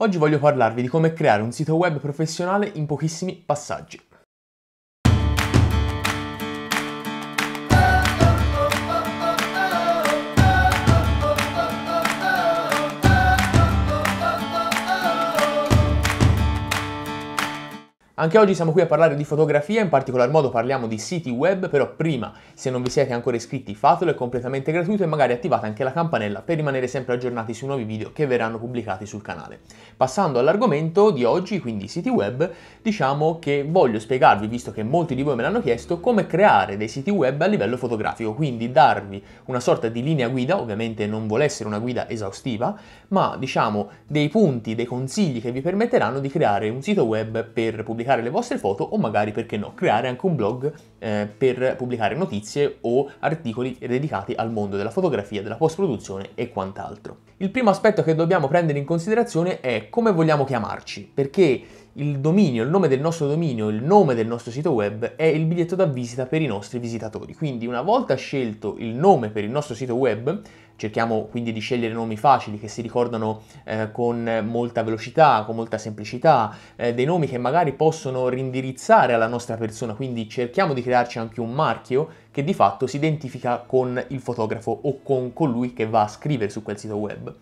Oggi voglio parlarvi di come creare un sito web professionale in pochissimi passaggi. Anche oggi siamo qui a parlare di fotografia, in particolar modo parliamo di siti web, però prima, se non vi siete ancora iscritti, fatelo, è completamente gratuito e magari attivate anche la campanella per rimanere sempre aggiornati sui nuovi video che verranno pubblicati sul canale. Passando all'argomento di oggi, quindi siti web, diciamo che voglio spiegarvi, visto che molti di voi me l'hanno chiesto, come creare dei siti web a livello fotografico, quindi darvi una sorta di linea guida, ovviamente non vuole essere una guida esaustiva, ma diciamo dei punti, dei consigli che vi permetteranno di creare un sito web per pubblicare pubblicare le vostre foto o magari, perché no, creare anche un blog eh, per pubblicare notizie o articoli dedicati al mondo della fotografia, della post-produzione e quant'altro. Il primo aspetto che dobbiamo prendere in considerazione è come vogliamo chiamarci, perché il dominio, il nome del nostro dominio, il nome del nostro sito web è il biglietto da visita per i nostri visitatori. Quindi una volta scelto il nome per il nostro sito web, Cerchiamo quindi di scegliere nomi facili che si ricordano eh, con molta velocità, con molta semplicità, eh, dei nomi che magari possono rindirizzare alla nostra persona, quindi cerchiamo di crearci anche un marchio che di fatto si identifica con il fotografo o con colui che va a scrivere su quel sito web.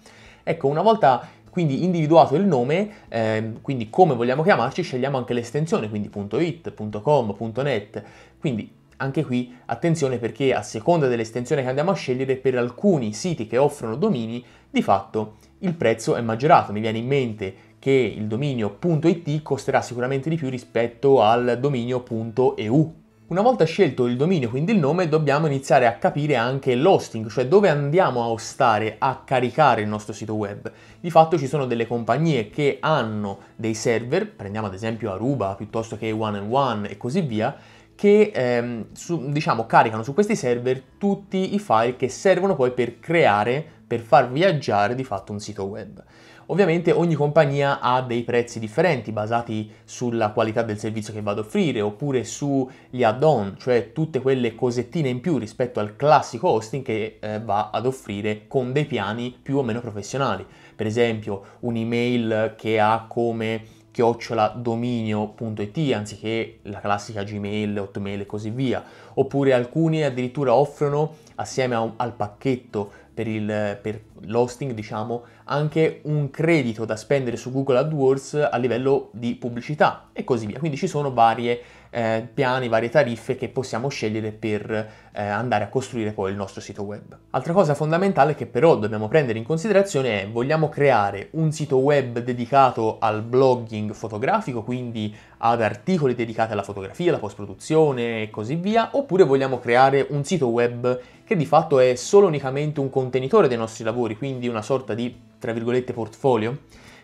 Ecco, una volta quindi individuato il nome, eh, quindi come vogliamo chiamarci, scegliamo anche l'estensione, quindi .it, .com, .net, quindi anche qui attenzione perché a seconda dell'estensione che andiamo a scegliere per alcuni siti che offrono domini di fatto il prezzo è maggiorato. Mi viene in mente che il dominio.it costerà sicuramente di più rispetto al dominio.eu. Una volta scelto il dominio, quindi il nome, dobbiamo iniziare a capire anche l'hosting, cioè dove andiamo a ostare, a caricare il nostro sito web. Di fatto ci sono delle compagnie che hanno dei server, prendiamo ad esempio Aruba piuttosto che One and One e così via, che ehm, su, diciamo, caricano su questi server tutti i file che servono poi per creare, per far viaggiare di fatto un sito web. Ovviamente ogni compagnia ha dei prezzi differenti basati sulla qualità del servizio che vado a offrire oppure sugli add-on, cioè tutte quelle cosettine in più rispetto al classico hosting che eh, va ad offrire con dei piani più o meno professionali. Per esempio un'email che ha come chiocciola-dominio.it anziché la classica Gmail, Hotmail e così via. Oppure alcuni addirittura offrono assieme un, al pacchetto per, il, per l'hosting, diciamo, anche un credito da spendere su Google AdWords a livello di pubblicità e così via. Quindi ci sono varie eh, piani, varie tariffe che possiamo scegliere per eh, andare a costruire poi il nostro sito web. Altra cosa fondamentale che però dobbiamo prendere in considerazione è vogliamo creare un sito web dedicato al blogging fotografico, quindi ad articoli dedicati alla fotografia, alla post-produzione e così via, oppure vogliamo creare un sito web che di fatto è solo unicamente un contenitore dei nostri lavori, quindi una sorta di, tra virgolette, portfolio.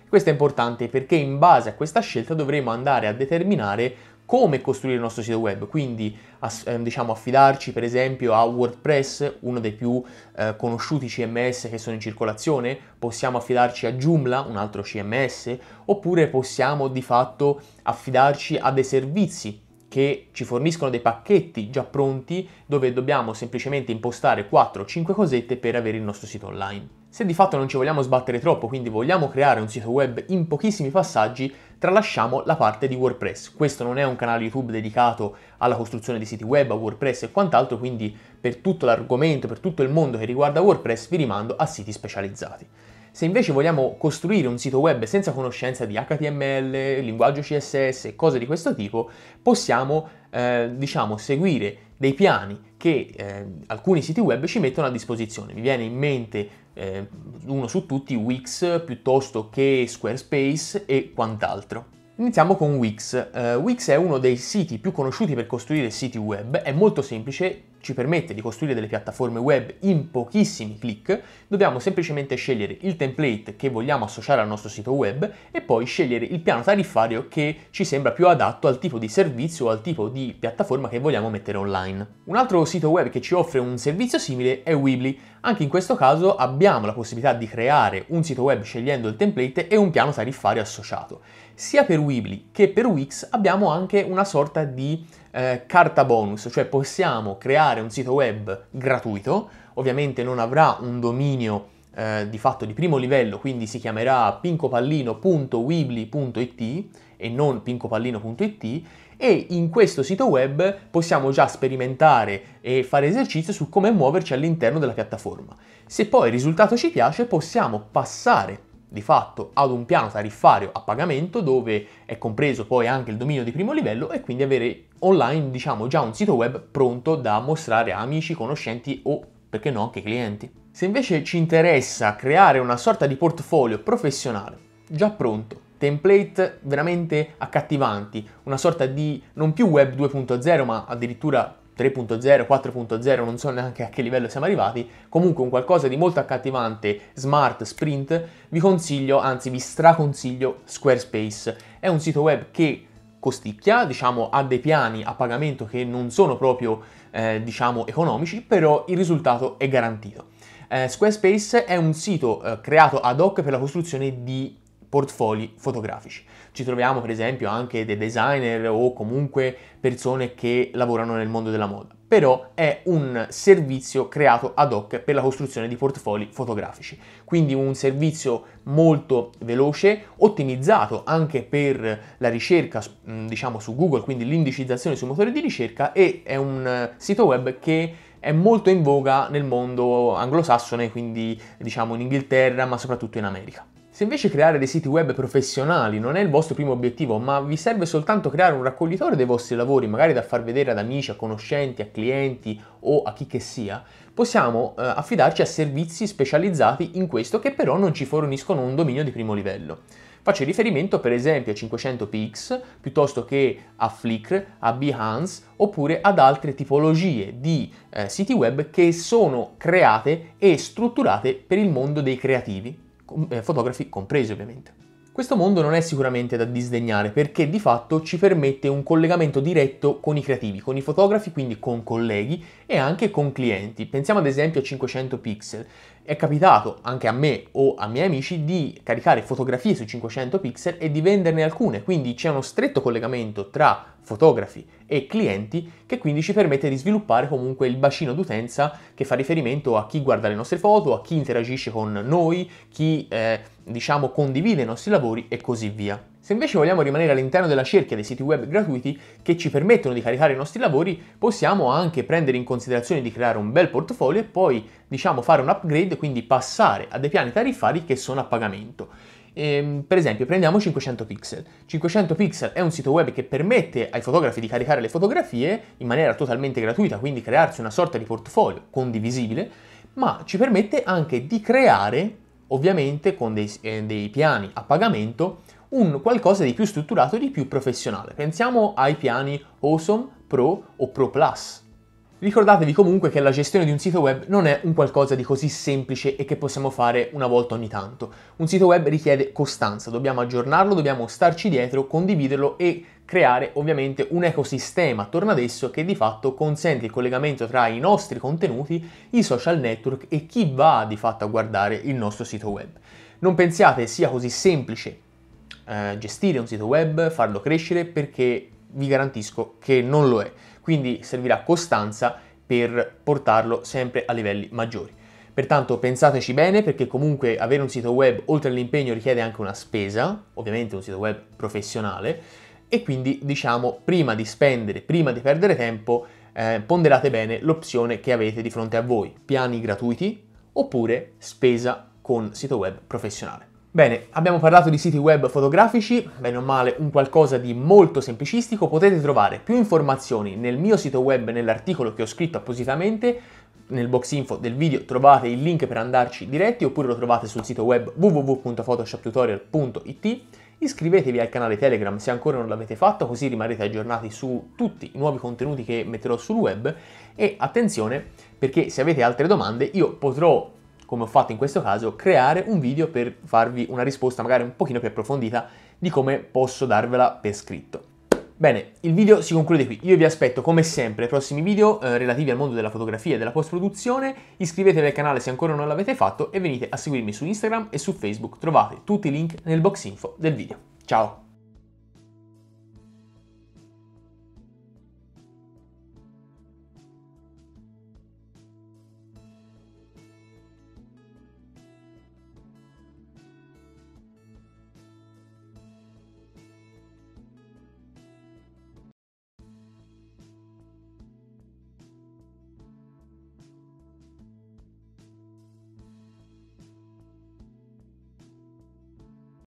Questo è importante perché in base a questa scelta dovremo andare a determinare come costruire il nostro sito web, quindi ehm, diciamo, affidarci per esempio a WordPress, uno dei più eh, conosciuti CMS che sono in circolazione, possiamo affidarci a Joomla, un altro CMS, oppure possiamo di fatto affidarci a dei servizi che ci forniscono dei pacchetti già pronti dove dobbiamo semplicemente impostare 4 o 5 cosette per avere il nostro sito online. Se di fatto non ci vogliamo sbattere troppo, quindi vogliamo creare un sito web in pochissimi passaggi, tralasciamo la parte di WordPress. Questo non è un canale YouTube dedicato alla costruzione di siti web, a WordPress e quant'altro, quindi per tutto l'argomento, per tutto il mondo che riguarda WordPress vi rimando a siti specializzati. Se invece vogliamo costruire un sito web senza conoscenza di HTML, linguaggio CSS e cose di questo tipo, possiamo eh, diciamo, seguire dei piani che eh, alcuni siti web ci mettono a disposizione. Mi viene in mente eh, uno su tutti Wix piuttosto che Squarespace e quant'altro. Iniziamo con Wix. Uh, Wix è uno dei siti più conosciuti per costruire siti web, è molto semplice, ci permette di costruire delle piattaforme web in pochissimi clic, dobbiamo semplicemente scegliere il template che vogliamo associare al nostro sito web e poi scegliere il piano tariffario che ci sembra più adatto al tipo di servizio o al tipo di piattaforma che vogliamo mettere online. Un altro sito web che ci offre un servizio simile è Weebly. Anche in questo caso abbiamo la possibilità di creare un sito web scegliendo il template e un piano tariffario associato. Sia per Weebly che per Wix abbiamo anche una sorta di eh, carta bonus, cioè possiamo creare un sito web gratuito, ovviamente non avrà un dominio eh, di fatto di primo livello, quindi si chiamerà pincopallino.weebly.it e non pincopallino.it e in questo sito web possiamo già sperimentare e fare esercizio su come muoverci all'interno della piattaforma. Se poi il risultato ci piace possiamo passare di fatto ad un piano tariffario a pagamento dove è compreso poi anche il dominio di primo livello e quindi avere online diciamo già un sito web pronto da mostrare a amici, conoscenti o perché no anche clienti. Se invece ci interessa creare una sorta di portfolio professionale già pronto, template veramente accattivanti, una sorta di non più web 2.0 ma addirittura 3.0, 4.0, non so neanche a che livello siamo arrivati, comunque un qualcosa di molto accattivante, smart, sprint, vi consiglio, anzi vi straconsiglio Squarespace. È un sito web che costicchia, diciamo ha dei piani a pagamento che non sono proprio eh, diciamo economici, però il risultato è garantito. Eh, Squarespace è un sito eh, creato ad hoc per la costruzione di portfogli fotografici. Ci troviamo per esempio anche dei designer o comunque persone che lavorano nel mondo della moda però è un servizio creato ad hoc per la costruzione di portfogli fotografici, quindi un servizio molto veloce, ottimizzato anche per la ricerca diciamo su Google, quindi l'indicizzazione sul motore di ricerca e è un eh, sito web che è molto in voga nel mondo anglosassone, quindi diciamo in Inghilterra ma soprattutto in America. Se invece creare dei siti web professionali non è il vostro primo obiettivo, ma vi serve soltanto creare un raccoglitore dei vostri lavori, magari da far vedere ad amici, a conoscenti, a clienti o a chi che sia, possiamo eh, affidarci a servizi specializzati in questo che però non ci forniscono un dominio di primo livello. Faccio riferimento per esempio a 500px piuttosto che a Flickr, a Behance oppure ad altre tipologie di eh, siti web che sono create e strutturate per il mondo dei creativi eh, fotografi compresi ovviamente. Questo mondo non è sicuramente da disdegnare perché di fatto ci permette un collegamento diretto con i creativi, con i fotografi, quindi con colleghi e anche con clienti. Pensiamo ad esempio a 500 pixel. È capitato anche a me o a miei amici di caricare fotografie su 500 pixel e di venderne alcune, quindi c'è uno stretto collegamento tra fotografi e clienti che quindi ci permette di sviluppare comunque il bacino d'utenza che fa riferimento a chi guarda le nostre foto, a chi interagisce con noi, chi eh, diciamo condivide i nostri lavori e così via. Se invece vogliamo rimanere all'interno della cerchia dei siti web gratuiti che ci permettono di caricare i nostri lavori, possiamo anche prendere in considerazione di creare un bel portfolio e poi diciamo fare un upgrade, quindi passare a dei piani tariffari che sono a pagamento. Ehm, per esempio prendiamo 500 pixel. 500 pixel è un sito web che permette ai fotografi di caricare le fotografie in maniera totalmente gratuita, quindi crearsi una sorta di portfolio condivisibile, ma ci permette anche di creare, ovviamente con dei, eh, dei piani a pagamento, un qualcosa di più strutturato, di più professionale. Pensiamo ai piani Awesome, Pro o Pro Plus. Ricordatevi comunque che la gestione di un sito web non è un qualcosa di così semplice e che possiamo fare una volta ogni tanto. Un sito web richiede costanza, dobbiamo aggiornarlo, dobbiamo starci dietro, condividerlo e creare ovviamente un ecosistema attorno ad esso che di fatto consente il collegamento tra i nostri contenuti, i social network e chi va di fatto a guardare il nostro sito web. Non pensiate sia così semplice eh, gestire un sito web, farlo crescere perché vi garantisco che non lo è. Quindi servirà costanza per portarlo sempre a livelli maggiori. Pertanto pensateci bene perché comunque avere un sito web oltre all'impegno richiede anche una spesa, ovviamente un sito web professionale, e quindi diciamo prima di spendere, prima di perdere tempo, eh, ponderate bene l'opzione che avete di fronte a voi, piani gratuiti oppure spesa con sito web professionale. Bene, abbiamo parlato di siti web fotografici, bene o male un qualcosa di molto semplicistico, potete trovare più informazioni nel mio sito web nell'articolo che ho scritto appositamente, nel box info del video trovate il link per andarci diretti oppure lo trovate sul sito web www.photoshoptutorial.it Iscrivetevi al canale Telegram se ancora non l'avete fatto, così rimarrete aggiornati su tutti i nuovi contenuti che metterò sul web. E attenzione, perché se avete altre domande io potrò come ho fatto in questo caso, creare un video per farvi una risposta magari un pochino più approfondita di come posso darvela per scritto. Bene, il video si conclude qui. Io vi aspetto come sempre ai prossimi video eh, relativi al mondo della fotografia e della post-produzione. Iscrivetevi al canale se ancora non l'avete fatto e venite a seguirmi su Instagram e su Facebook. Trovate tutti i link nel box info del video. Ciao!